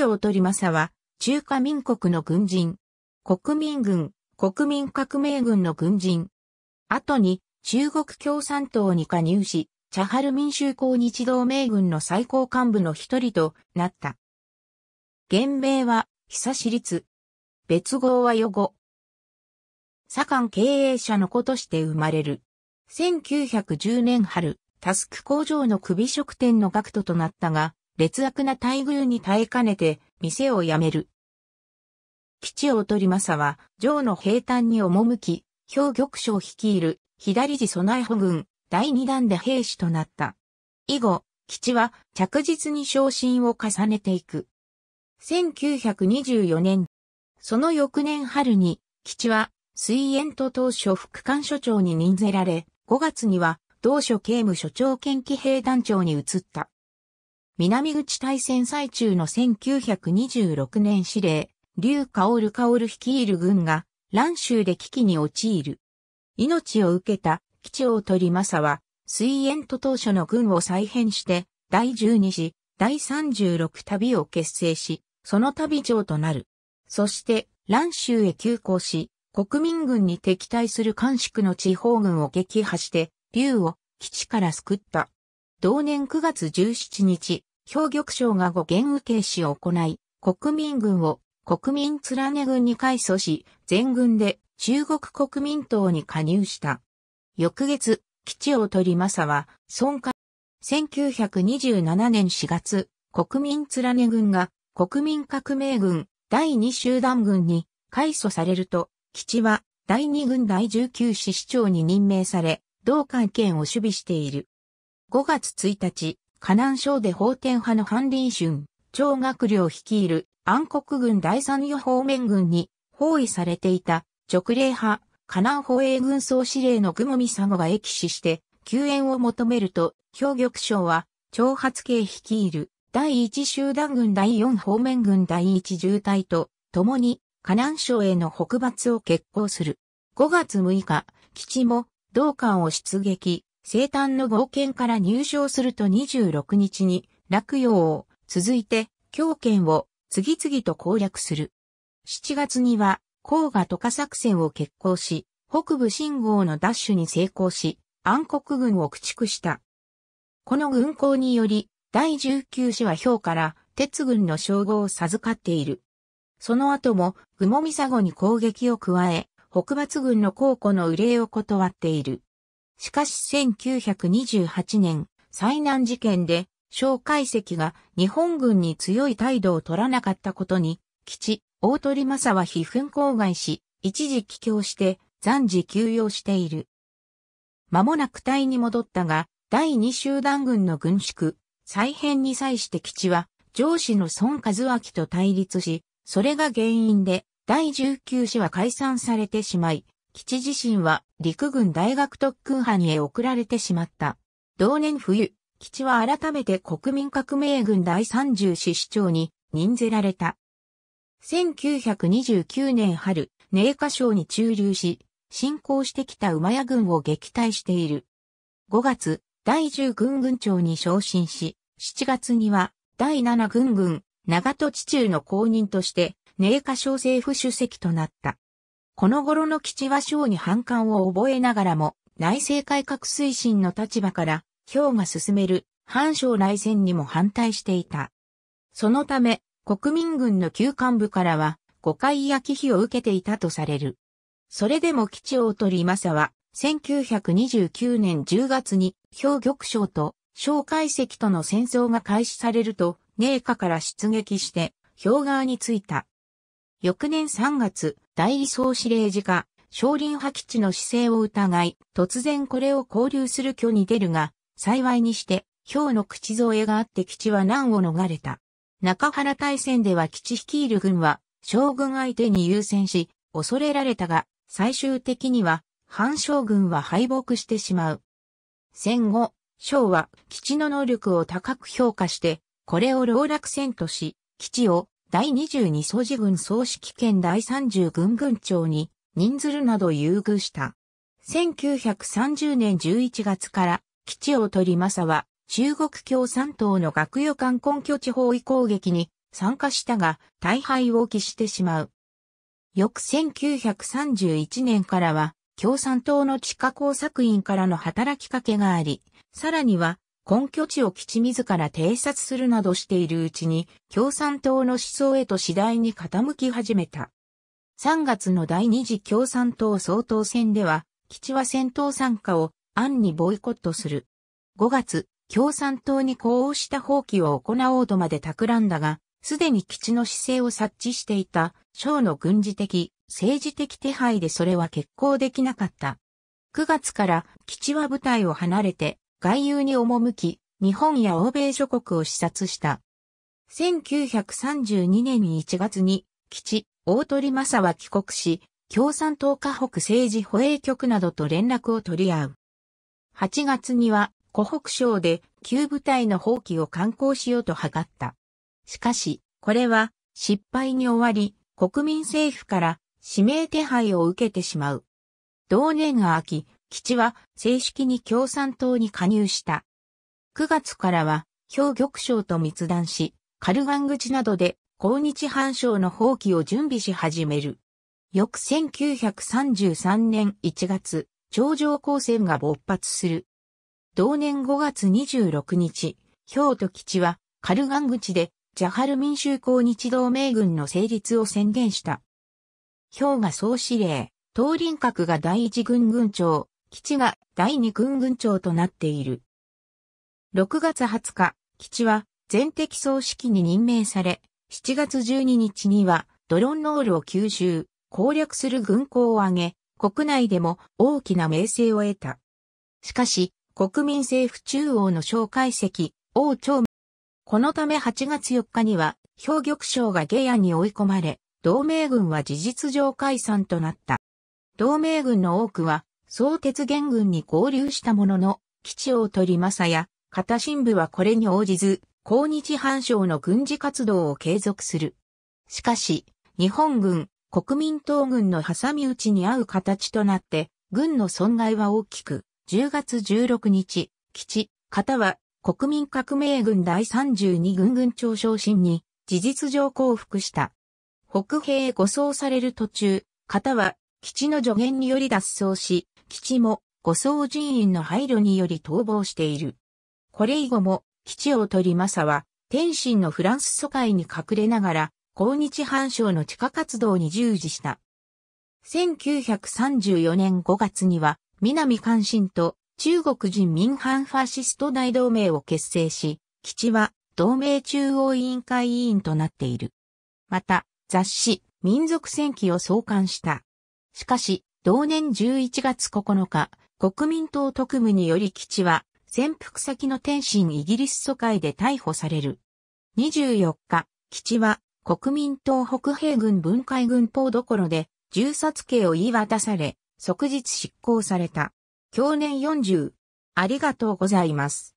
日をとり正は、中華民国の軍人。国民軍、国民革命軍の軍人。後に、中国共産党に加入し、チャハル民衆公日同盟軍の最高幹部の一人となった。原名は、久市立。別号は予後。左官経営者の子として生まれる。1910年春、タスク工場の首職店の学徒となったが、劣悪な待遇に耐えかねて、店を辞める。基地を取り正は、城の平坦に赴き、兵玉将率いる、左地備え保軍、第二弾で兵士となった。以後、基地は着実に昇進を重ねていく。1924年、その翌年春に、基地は、水煙と当初副官所長に任ぜられ、5月には、同所刑務所長兼機兵団長に移った。南口大戦最中の1926年指令、劉薫薫率いる軍が、蘭州で危機に陥る。命を受けた、基地を取り正は、水煙と当初の軍を再編して、第12次、第36旅を結成し、その旅長となる。そして、蘭州へ急行し、国民軍に敵対する官宿の地方軍を撃破して、竜を基地から救った。同年9月17日、兵玉将が語源受け死を行い、国民軍を国民連ね軍に改組し、全軍で中国国民党に加入した。翌月、基地を取り政は、孫海、1927年4月、国民連ね軍が国民革命軍第2集団軍に改組されると、基地は第2軍第19師市長に任命され、同会見を守備している。5月1日、河南省で法天派の韓林春、張学領率いる暗黒軍第三予方面軍に包囲されていた直令派河南保衛軍総司令の雲見佐護が駅死して救援を求めると、兵玉省は長発系率いる第一集団軍第四方面軍第一重隊と共に河南省への北伐を決行する。5月6日、基地も道館を出撃、生誕の合憲から入賞すると26日に、洛陽を、続いて、京剣を、次々と攻略する。7月には、黄河渡河作戦を決行し、北部信号の奪取に成功し、暗黒軍を駆逐した。この軍港により、第19師は兵から鉄軍の称号を授かっている。その後も、雲見佐護に攻撃を加え、北伐軍の高庫の憂いを断っている。しかし1928年、災難事件で、蒋介石が日本軍に強い態度を取らなかったことに、基地、大鳥正は非憤郊外し、一時帰郷して、暫時休養している。間もなく隊に戻ったが、第2集団軍の軍縮、再編に際して基地は、上司の孫和明と対立し、それが原因で、第19師は解散されてしまい、基地自身は陸軍大学特訓班へ送られてしまった。同年冬、基地は改めて国民革命軍第30師師長に任ぜられた。1929年春、寧夏省に駐留し、進行してきた馬屋軍を撃退している。5月、第10軍軍長に昇進し、7月には第7軍軍、長戸地中の公認として、寧夏省政府主席となった。この頃の基地は省に反感を覚えながらも、内政改革推進の立場から、氷が進める、反省内戦にも反対していた。そのため、国民軍の旧幹部からは、誤解や忌避を受けていたとされる。それでも基地を取り政は、1929年10月に、氷玉省と、蒋解石との戦争が開始されると、寧夏から出撃して、氷川に着いた。翌年3月、代理総司令次か、少林派基地の姿勢を疑い、突然これを交流する挙に出るが、幸いにして、氷の口添えがあって基地は難を逃れた。中原大戦では基地率いる軍は、将軍相手に優先し、恐れられたが、最終的には、反将軍は敗北してしまう。戦後、将は基地の能力を高く評価して、これを老落戦とし、基地を第22総除軍総指揮権第30軍軍長に任ずるなど優遇した。1930年11月から基地を取り政は中国共産党の学予官根拠地方移攻撃に参加したが大敗を喫してしまう。翌1931年からは共産党の地下工作員からの働きかけがあり、さらには根拠地を基地自ら偵察するなどしているうちに共産党の思想へと次第に傾き始めた。3月の第二次共産党総統選では、基地は戦闘参加を暗にボイコットする。5月、共産党に呼応した放棄を行おうとまで企んだが、すでに基地の姿勢を察知していた、省の軍事的、政治的手配でそれは決行できなかった。9月から基地は部隊を離れて外遊に赴き、日本や欧米諸国を視察した。1932年1月に、基地、大鳥正は帰国し、共産党河北政治保衛局などと連絡を取り合う。8月には、湖北省で旧部隊の放棄を観光しようと図った。しかし、これは失敗に終わり、国民政府から指名手配を受けてしまう。同年秋、基地は正式に共産党に加入した。9月からは、兵玉省と密談し、カルガン口などで、抗日反省の放棄を準備し始める。翌1933年1月、頂上交戦が勃発する。同年5月26日、兵と基地は、カルガン口で、ジャハル民衆抗日同盟軍の成立を宣言した。兵が総司令、東林閣が第一軍軍長、基地が第二軍軍長となっている。6月20日、基地は全敵総指揮に任命され、7月12日にはドロンノールを吸収、攻略する軍港を挙げ、国内でも大きな名声を得た。しかし、国民政府中央の小解析、王朝このため8月4日には、兵玉省が下野に追い込まれ、同盟軍は事実上解散となった。同盟軍の多くは総鉄元軍に合流したものの、基地を取り正や、片新部はこれに応じず、抗日反省の軍事活動を継続する。しかし、日本軍、国民党軍の挟み撃ちに合う形となって、軍の損害は大きく、10月16日、基地、方は、国民革命軍第32軍軍長昇進に、事実上降伏した。北平へ護送される途中、方は、基地の助言により脱走し、基地も護送人員の配慮により逃亡している。これ以後も基地を取り政は天津のフランス疎開に隠れながら抗日反省の地下活動に従事した。1934年5月には南関心と中国人民反ファシスト大同盟を結成し、基地は同盟中央委員会委員となっている。また、雑誌、民族戦記を創刊した。しかし、同年11月9日、国民党特務により基地は、潜伏先の天津イギリス疎開で逮捕される。24日、基地は、国民党北平軍分解軍法どころで、銃殺刑を言い渡され、即日執行された。去年40。ありがとうございます。